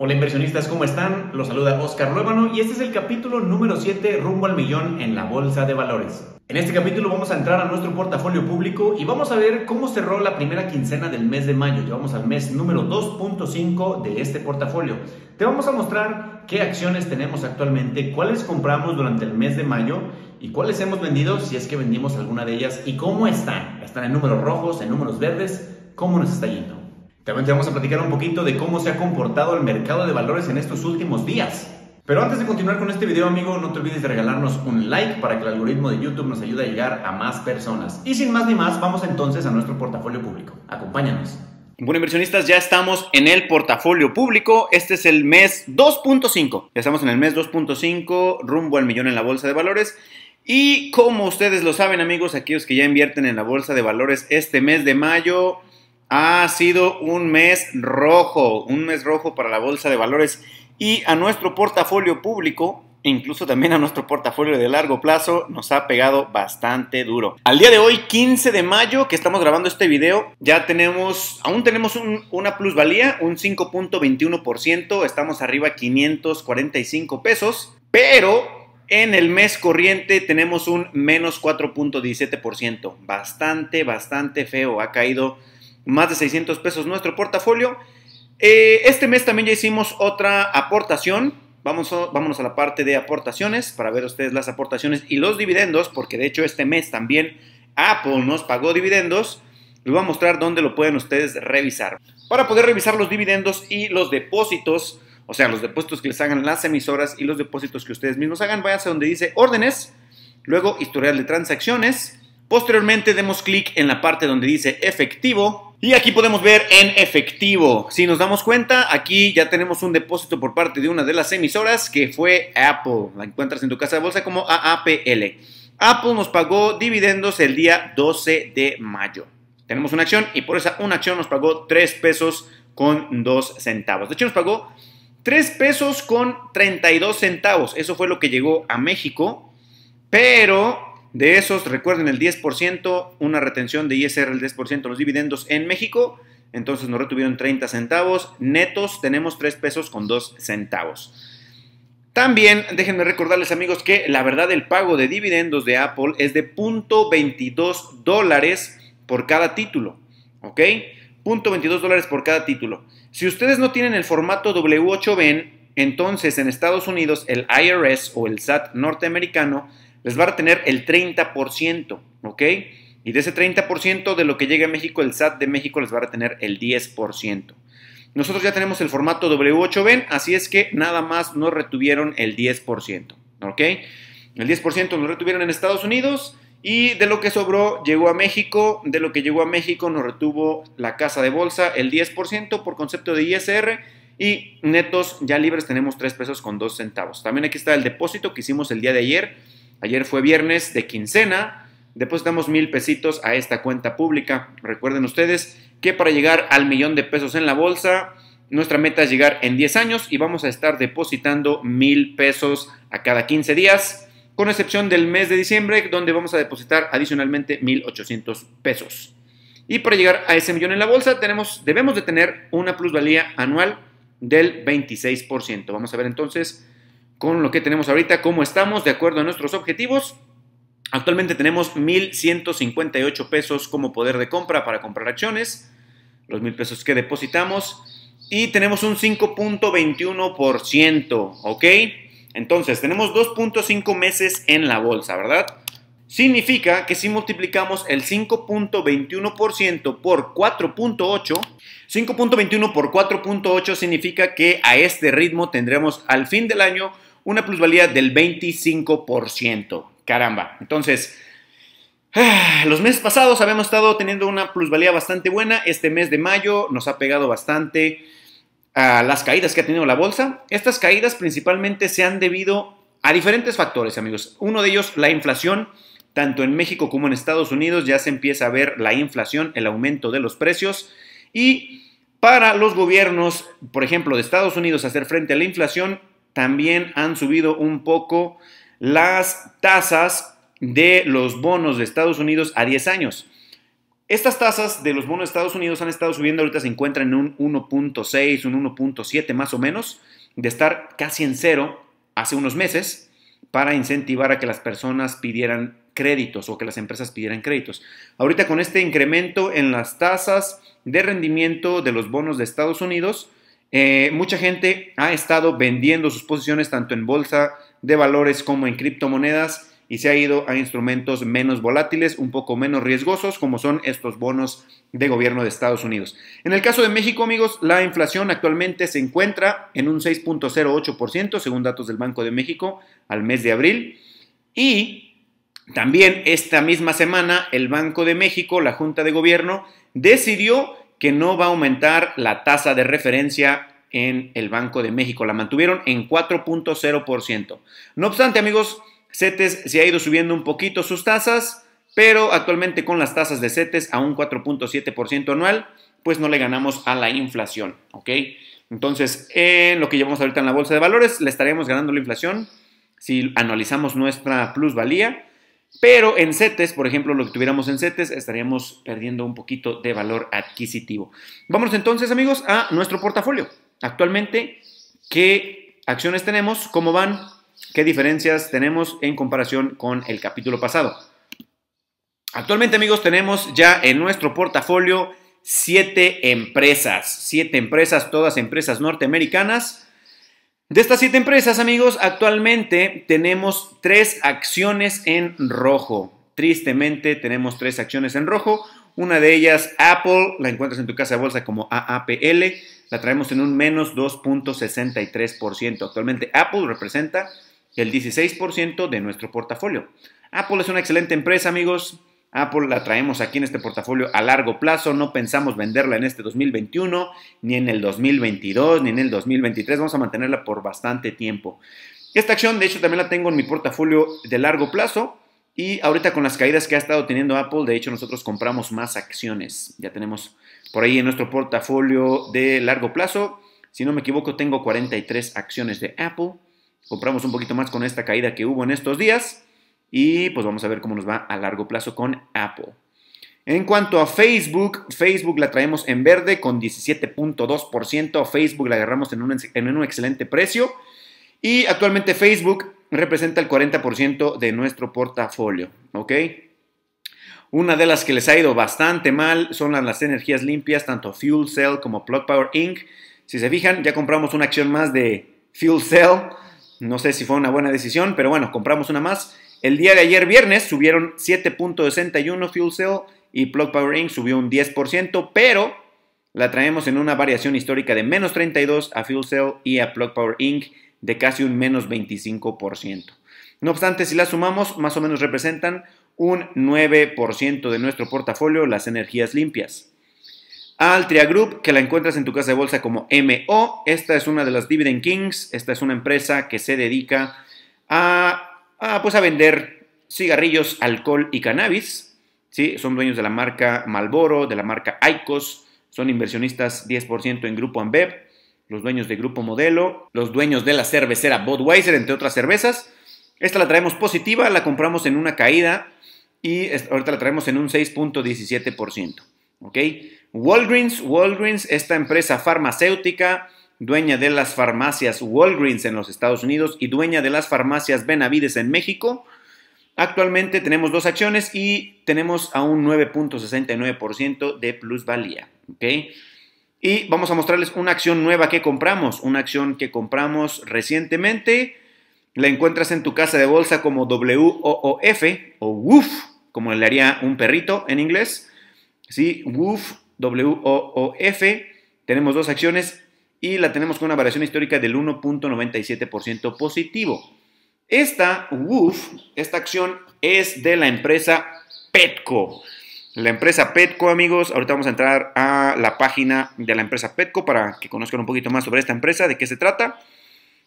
Hola inversionistas, ¿cómo están? Los saluda Oscar Luébano y este es el capítulo número 7 rumbo al millón en la Bolsa de Valores. En este capítulo vamos a entrar a nuestro portafolio público y vamos a ver cómo cerró la primera quincena del mes de mayo. Llevamos al mes número 2.5 de este portafolio. Te vamos a mostrar qué acciones tenemos actualmente, cuáles compramos durante el mes de mayo y cuáles hemos vendido si es que vendimos alguna de ellas y cómo están. Están en números rojos, en números verdes, cómo nos está yendo. También vamos a platicar un poquito de cómo se ha comportado el mercado de valores en estos últimos días. Pero antes de continuar con este video, amigo, no te olvides de regalarnos un like para que el algoritmo de YouTube nos ayude a llegar a más personas. Y sin más ni más, vamos entonces a nuestro portafolio público. Acompáñanos. Bueno, inversionistas, ya estamos en el portafolio público. Este es el mes 2.5. Ya estamos en el mes 2.5, rumbo al millón en la bolsa de valores. Y como ustedes lo saben, amigos, aquellos que ya invierten en la bolsa de valores este mes de mayo, ha sido un mes rojo, un mes rojo para la bolsa de valores y a nuestro portafolio público, incluso también a nuestro portafolio de largo plazo, nos ha pegado bastante duro. Al día de hoy, 15 de mayo, que estamos grabando este video, ya tenemos, aún tenemos una plusvalía, un 5.21%, estamos arriba 545 pesos, pero en el mes corriente tenemos un menos 4.17%, bastante, bastante feo, ha caído más de 600 pesos nuestro portafolio. Eh, este mes también ya hicimos otra aportación. Vamos a, vámonos a la parte de aportaciones para ver ustedes las aportaciones y los dividendos, porque de hecho este mes también Apple nos pagó dividendos. Les voy a mostrar dónde lo pueden ustedes revisar. Para poder revisar los dividendos y los depósitos, o sea, los depósitos que les hagan las emisoras y los depósitos que ustedes mismos hagan, váyanse donde dice órdenes, luego historial de transacciones. Posteriormente demos clic en la parte donde dice efectivo, y aquí podemos ver en efectivo. Si nos damos cuenta, aquí ya tenemos un depósito por parte de una de las emisoras que fue Apple. La encuentras en tu casa de bolsa como AAPL. Apple nos pagó dividendos el día 12 de mayo. Tenemos una acción y por esa una acción nos pagó 3 pesos con 2 centavos. De hecho, nos pagó 3 pesos con 32 centavos. Eso fue lo que llegó a México. Pero de esos, recuerden el 10%, una retención de ISR el 10% los dividendos en México. Entonces nos retuvieron 30 centavos. Netos tenemos 3 pesos con 2 centavos. También déjenme recordarles amigos que la verdad el pago de dividendos de Apple es de 0.22 dólares por cada título. ¿Ok? 0.22 dólares por cada título. Si ustedes no tienen el formato W8BEN, entonces en Estados Unidos el IRS o el SAT norteamericano les va a retener el 30%, ¿ok? Y de ese 30% de lo que llega a México, el SAT de México les va a retener el 10%. Nosotros ya tenemos el formato w 8 b así es que nada más nos retuvieron el 10%, ¿ok? El 10% nos retuvieron en Estados Unidos y de lo que sobró llegó a México, de lo que llegó a México nos retuvo la casa de bolsa el 10% por concepto de ISR y netos ya libres tenemos 3 pesos con 2 centavos. También aquí está el depósito que hicimos el día de ayer Ayer fue viernes de quincena, depositamos mil pesitos a esta cuenta pública. Recuerden ustedes que para llegar al millón de pesos en la bolsa, nuestra meta es llegar en 10 años y vamos a estar depositando mil pesos a cada 15 días, con excepción del mes de diciembre, donde vamos a depositar adicionalmente 1.800 pesos. Y para llegar a ese millón en la bolsa, tenemos, debemos de tener una plusvalía anual del 26%. Vamos a ver entonces con lo que tenemos ahorita, cómo estamos de acuerdo a nuestros objetivos. Actualmente tenemos 1.158 pesos como poder de compra para comprar acciones, los 1.000 pesos que depositamos y tenemos un 5.21%, ¿ok? Entonces, tenemos 2.5 meses en la bolsa, ¿verdad? Significa que si multiplicamos el 5.21% por 4.8, 5.21 por 4.8 significa que a este ritmo tendremos al fin del año una plusvalía del 25%. Caramba. Entonces, ah, los meses pasados habíamos estado teniendo una plusvalía bastante buena. Este mes de mayo nos ha pegado bastante a las caídas que ha tenido la bolsa. Estas caídas principalmente se han debido a diferentes factores, amigos. Uno de ellos, la inflación. Tanto en México como en Estados Unidos ya se empieza a ver la inflación, el aumento de los precios. Y para los gobiernos, por ejemplo, de Estados Unidos, hacer frente a la inflación, también han subido un poco las tasas de los bonos de Estados Unidos a 10 años. Estas tasas de los bonos de Estados Unidos han estado subiendo, ahorita se encuentran en un 1.6, un 1.7 más o menos, de estar casi en cero hace unos meses para incentivar a que las personas pidieran créditos o que las empresas pidieran créditos. Ahorita con este incremento en las tasas de rendimiento de los bonos de Estados Unidos, eh, mucha gente ha estado vendiendo sus posiciones tanto en bolsa de valores como en criptomonedas y se ha ido a instrumentos menos volátiles, un poco menos riesgosos, como son estos bonos de gobierno de Estados Unidos. En el caso de México, amigos, la inflación actualmente se encuentra en un 6.08%, según datos del Banco de México, al mes de abril. Y también esta misma semana, el Banco de México, la Junta de Gobierno, decidió que no va a aumentar la tasa de referencia en el Banco de México. La mantuvieron en 4.0%. No obstante, amigos, CETES se ha ido subiendo un poquito sus tasas, pero actualmente con las tasas de CETES a un 4.7% anual, pues no le ganamos a la inflación, ¿ok? Entonces, en lo que llevamos ahorita en la bolsa de valores, le estaremos ganando la inflación si analizamos nuestra plusvalía pero en CETES, por ejemplo, lo que tuviéramos en CETES, estaríamos perdiendo un poquito de valor adquisitivo. Vamos entonces, amigos, a nuestro portafolio. Actualmente, ¿qué acciones tenemos? ¿Cómo van? ¿Qué diferencias tenemos en comparación con el capítulo pasado? Actualmente, amigos, tenemos ya en nuestro portafolio siete empresas. Siete empresas, todas empresas norteamericanas de estas siete empresas, amigos, actualmente tenemos tres acciones en rojo. Tristemente tenemos tres acciones en rojo. Una de ellas, Apple, la encuentras en tu casa de bolsa como AAPL, la traemos en un menos 2.63%. Actualmente Apple representa el 16% de nuestro portafolio. Apple es una excelente empresa, amigos. Apple la traemos aquí en este portafolio a largo plazo, no pensamos venderla en este 2021, ni en el 2022, ni en el 2023, vamos a mantenerla por bastante tiempo. Esta acción, de hecho, también la tengo en mi portafolio de largo plazo y ahorita con las caídas que ha estado teniendo Apple, de hecho, nosotros compramos más acciones. Ya tenemos por ahí en nuestro portafolio de largo plazo, si no me equivoco, tengo 43 acciones de Apple. Compramos un poquito más con esta caída que hubo en estos días. Y pues vamos a ver cómo nos va a largo plazo con Apple. En cuanto a Facebook, Facebook la traemos en verde con 17.2%. Facebook la agarramos en un, en un excelente precio. Y actualmente Facebook representa el 40% de nuestro portafolio. ¿Ok? Una de las que les ha ido bastante mal son las energías limpias, tanto Fuel Cell como Plug Power Inc. Si se fijan, ya compramos una acción más de Fuel Cell. No sé si fue una buena decisión, pero bueno, compramos una más. El día de ayer viernes subieron 7.61 Fuel Cell y Plug Power Inc. subió un 10%, pero la traemos en una variación histórica de menos 32 a Fuel Cell y a Plug Power Inc. de casi un menos 25%. No obstante, si la sumamos, más o menos representan un 9% de nuestro portafolio las energías limpias. Altria Group, que la encuentras en tu casa de bolsa como MO, esta es una de las Dividend Kings, esta es una empresa que se dedica a Ah, pues a vender cigarrillos, alcohol y cannabis. ¿sí? Son dueños de la marca Malboro, de la marca Icos, son inversionistas 10% en Grupo Ambev, los dueños de Grupo Modelo, los dueños de la cervecera Budweiser, entre otras cervezas. Esta la traemos positiva, la compramos en una caída y ahorita la traemos en un 6.17%. Okay. Walgreens, Walgreens, esta empresa farmacéutica, dueña de las farmacias Walgreens en los Estados Unidos y dueña de las farmacias Benavides en México. Actualmente tenemos dos acciones y tenemos a un 9.69% de plusvalía. ¿okay? Y vamos a mostrarles una acción nueva que compramos, una acción que compramos recientemente. La encuentras en tu casa de bolsa como WOOF o WOOF, como le haría un perrito en inglés. Sí, WOOF, W-O-O-F. Tenemos dos acciones y la tenemos con una variación histórica del 1.97% positivo. Esta WUF, esta acción es de la empresa Petco. La empresa Petco, amigos, ahorita vamos a entrar a la página de la empresa Petco para que conozcan un poquito más sobre esta empresa, de qué se trata.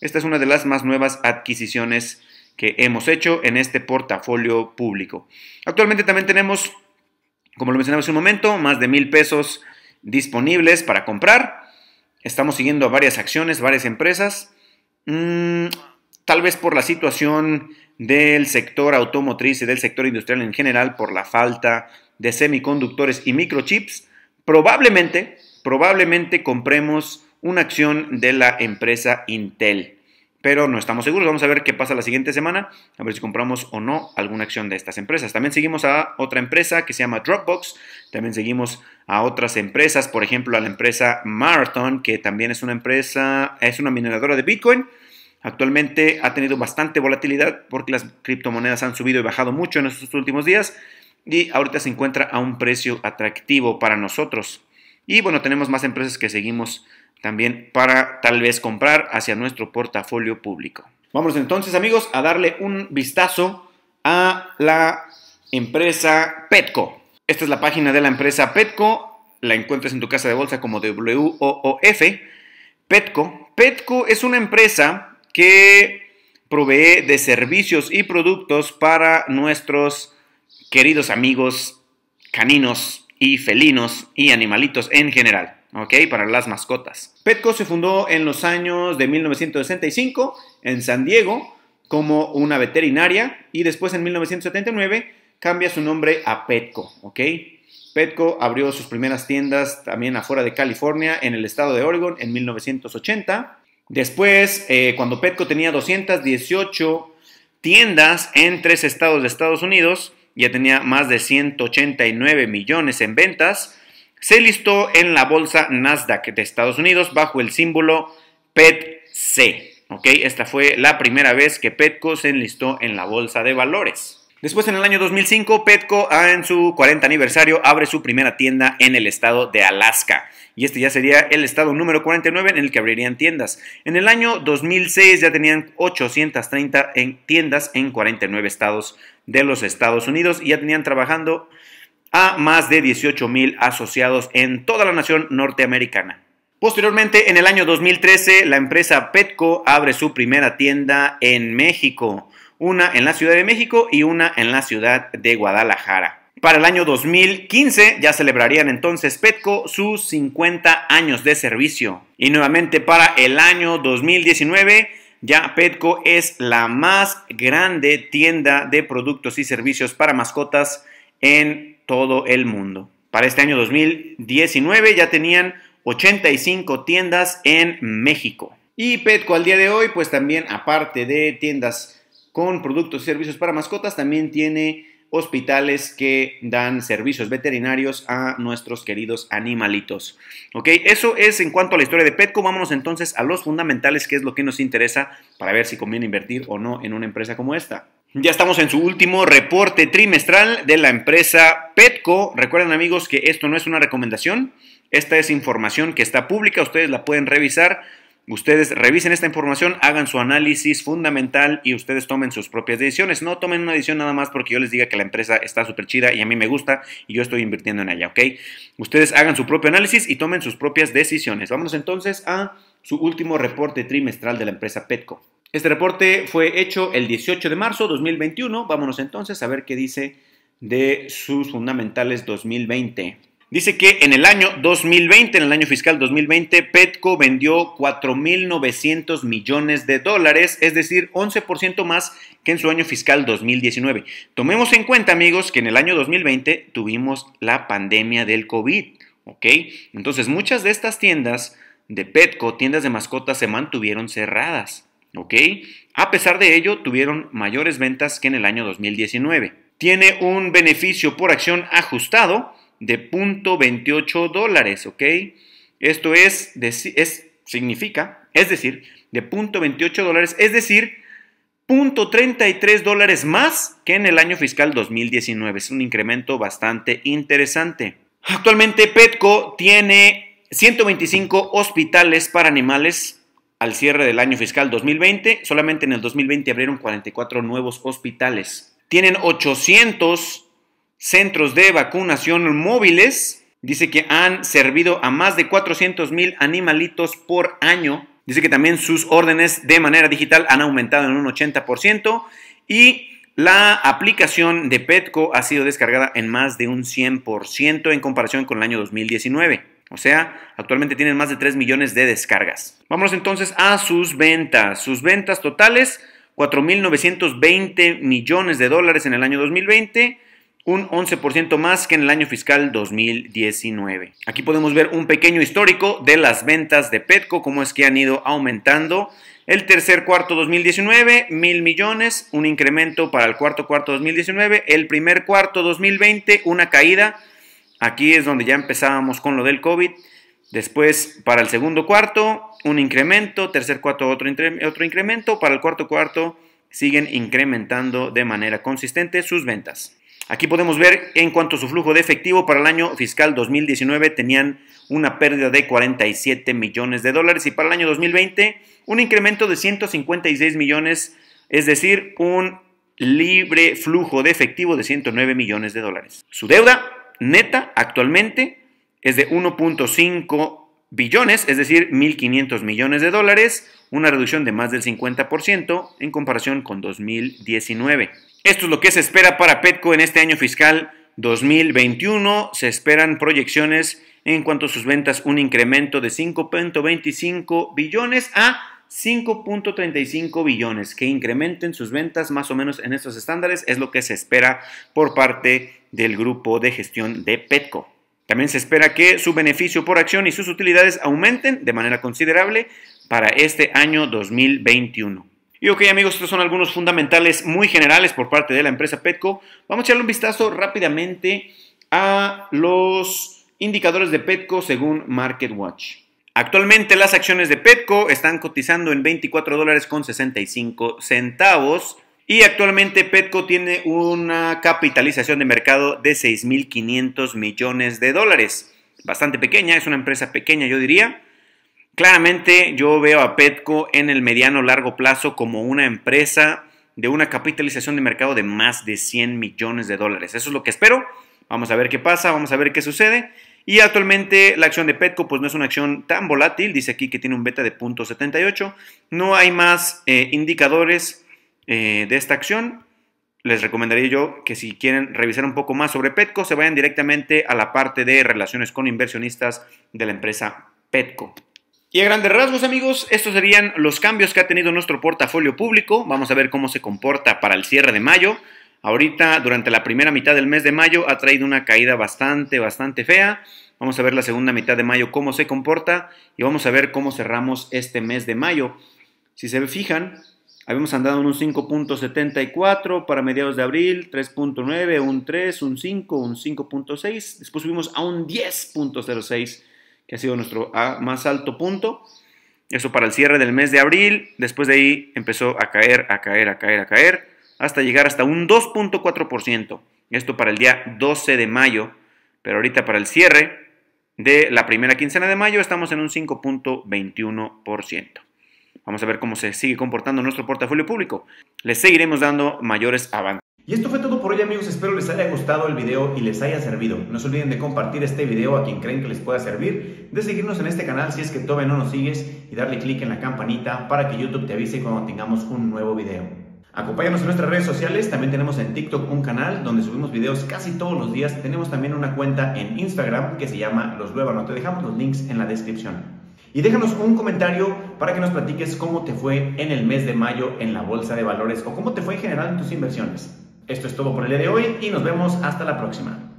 Esta es una de las más nuevas adquisiciones que hemos hecho en este portafolio público. Actualmente también tenemos, como lo mencionaba hace un momento, más de mil pesos disponibles para comprar. Estamos siguiendo varias acciones, varias empresas. Mm, tal vez por la situación del sector automotriz y del sector industrial en general, por la falta de semiconductores y microchips, probablemente, probablemente compremos una acción de la empresa Intel pero no estamos seguros. Vamos a ver qué pasa la siguiente semana, a ver si compramos o no alguna acción de estas empresas. También seguimos a otra empresa que se llama Dropbox, también seguimos a otras empresas, por ejemplo, a la empresa Marathon, que también es una empresa, es una mineradora de Bitcoin. Actualmente ha tenido bastante volatilidad porque las criptomonedas han subido y bajado mucho en estos últimos días y ahorita se encuentra a un precio atractivo para nosotros. Y bueno, tenemos más empresas que seguimos también para tal vez comprar hacia nuestro portafolio público. Vamos entonces amigos a darle un vistazo a la empresa Petco. Esta es la página de la empresa Petco, la encuentras en tu casa de bolsa como WOOF. Petco. Petco es una empresa que provee de servicios y productos para nuestros queridos amigos caninos y felinos y animalitos en general. ¿ok? Para las mascotas. Petco se fundó en los años de 1965 en San Diego como una veterinaria y después en 1979 cambia su nombre a Petco, ¿ok? Petco abrió sus primeras tiendas también afuera de California, en el estado de Oregon, en 1980. Después, eh, cuando Petco tenía 218 tiendas en tres estados de Estados Unidos, ya tenía más de 189 millones en ventas, se listó en la bolsa Nasdaq de Estados Unidos bajo el símbolo PETC. Okay, esta fue la primera vez que Petco se enlistó en la bolsa de valores. Después, en el año 2005, Petco, ah, en su 40 aniversario, abre su primera tienda en el estado de Alaska. Y este ya sería el estado número 49 en el que abrirían tiendas. En el año 2006 ya tenían 830 tiendas en 49 estados de los Estados Unidos y ya tenían trabajando a más de 18 mil asociados en toda la nación norteamericana. Posteriormente, en el año 2013, la empresa Petco abre su primera tienda en México, una en la Ciudad de México y una en la ciudad de Guadalajara. Para el año 2015 ya celebrarían entonces Petco sus 50 años de servicio. Y nuevamente para el año 2019 ya Petco es la más grande tienda de productos y servicios para mascotas en todo el mundo. Para este año 2019 ya tenían 85 tiendas en México. Y Petco al día de hoy, pues también aparte de tiendas con productos y servicios para mascotas, también tiene hospitales que dan servicios veterinarios a nuestros queridos animalitos. Ok, eso es en cuanto a la historia de Petco. Vámonos entonces a los fundamentales, que es lo que nos interesa para ver si conviene invertir o no en una empresa como esta. Ya estamos en su último reporte trimestral de la empresa Petco. Recuerden amigos que esto no es una recomendación, esta es información que está pública, ustedes la pueden revisar, ustedes revisen esta información, hagan su análisis fundamental y ustedes tomen sus propias decisiones. No tomen una decisión nada más porque yo les diga que la empresa está súper chida y a mí me gusta y yo estoy invirtiendo en ella, ¿ok? Ustedes hagan su propio análisis y tomen sus propias decisiones. Vamos entonces a su último reporte trimestral de la empresa Petco. Este reporte fue hecho el 18 de marzo de 2021. Vámonos entonces a ver qué dice de sus fundamentales 2020. Dice que en el año 2020, en el año fiscal 2020, Petco vendió 4.900 millones de dólares, es decir, 11% más que en su año fiscal 2019. Tomemos en cuenta, amigos, que en el año 2020 tuvimos la pandemia del COVID, ¿ok? Entonces muchas de estas tiendas de Petco, tiendas de mascotas, se mantuvieron cerradas. A pesar de ello, tuvieron mayores ventas que en el año 2019. Tiene un beneficio por acción ajustado de 0.28 dólares, Esto es, es, significa, es decir, de 0.28 dólares, es decir, 0.33 dólares más que en el año fiscal 2019. Es un incremento bastante interesante. Actualmente Petco tiene 125 hospitales para animales al cierre del año fiscal 2020, solamente en el 2020 abrieron 44 nuevos hospitales. Tienen 800 centros de vacunación móviles. Dice que han servido a más de 400 mil animalitos por año. Dice que también sus órdenes de manera digital han aumentado en un 80% y la aplicación de Petco ha sido descargada en más de un 100% en comparación con el año 2019. O sea, actualmente tienen más de 3 millones de descargas. Vámonos entonces a sus ventas. Sus ventas totales, 4.920 millones de dólares en el año 2020 un 11% más que en el año fiscal 2019. Aquí podemos ver un pequeño histórico de las ventas de Petco, cómo es que han ido aumentando. El tercer cuarto 2019, mil millones, un incremento para el cuarto cuarto 2019. El primer cuarto 2020, una caída Aquí es donde ya empezábamos con lo del COVID. Después, para el segundo cuarto, un incremento, tercer cuarto, otro, otro incremento, para el cuarto cuarto, siguen incrementando de manera consistente sus ventas. Aquí podemos ver en cuanto a su flujo de efectivo para el año fiscal 2019 tenían una pérdida de 47 millones de dólares y para el año 2020 un incremento de 156 millones, es decir, un libre flujo de efectivo de 109 millones de dólares. Su deuda neta actualmente es de 1.5 billones, es decir, 1.500 millones de dólares, una reducción de más del 50% en comparación con 2019. Esto es lo que se espera para Petco en este año fiscal 2021. Se esperan proyecciones en cuanto a sus ventas, un incremento de 5.25 billones a 5.35 billones, que incrementen sus ventas más o menos en estos estándares, es lo que se espera por parte del grupo de gestión de Petco. También se espera que su beneficio por acción y sus utilidades aumenten de manera considerable para este año 2021. Y ok amigos, estos son algunos fundamentales muy generales por parte de la empresa Petco. Vamos a echarle un vistazo rápidamente a los indicadores de Petco según MarketWatch. Actualmente las acciones de Petco están cotizando en 24 dólares con 65 centavos. Y actualmente Petco tiene una capitalización de mercado de 6.500 millones de dólares. Bastante pequeña, es una empresa pequeña yo diría. Claramente yo veo a Petco en el mediano largo plazo como una empresa de una capitalización de mercado de más de 100 millones de dólares. Eso es lo que espero. Vamos a ver qué pasa, vamos a ver qué sucede. Y actualmente la acción de Petco pues no es una acción tan volátil, dice aquí que tiene un beta de 0.78. No hay más eh, indicadores eh, de esta acción. Les recomendaría yo que si quieren revisar un poco más sobre Petco, se vayan directamente a la parte de relaciones con inversionistas de la empresa Petco. Y a grandes rasgos, amigos, estos serían los cambios que ha tenido nuestro portafolio público. Vamos a ver cómo se comporta para el cierre de mayo. Ahorita, durante la primera mitad del mes de mayo, ha traído una caída bastante, bastante fea. Vamos a ver la segunda mitad de mayo cómo se comporta y vamos a ver cómo cerramos este mes de mayo. Si se fijan, habíamos andado en un 5.74 para mediados de abril, 3.9, un 3, un 5, un 5.6. Después subimos a un 10.06, que ha sido nuestro más alto punto. Eso para el cierre del mes de abril. Después de ahí empezó a caer, a caer, a caer, a caer hasta llegar hasta un 2.4%. Esto para el día 12 de mayo, pero ahorita para el cierre de la primera quincena de mayo estamos en un 5.21%. Vamos a ver cómo se sigue comportando nuestro portafolio público. Les seguiremos dando mayores avances. Y esto fue todo por hoy amigos, espero les haya gustado el video y les haya servido. No se olviden de compartir este video a quien creen que les pueda servir, de seguirnos en este canal si es que todavía no nos sigues y darle clic en la campanita para que YouTube te avise cuando tengamos un nuevo video. Acompáñanos en nuestras redes sociales, también tenemos en TikTok un canal donde subimos videos casi todos los días, tenemos también una cuenta en Instagram que se llama Los no te dejamos los links en la descripción. Y déjanos un comentario para que nos platiques cómo te fue en el mes de mayo en la bolsa de valores o cómo te fue en general en tus inversiones. Esto es todo por el día de hoy y nos vemos hasta la próxima.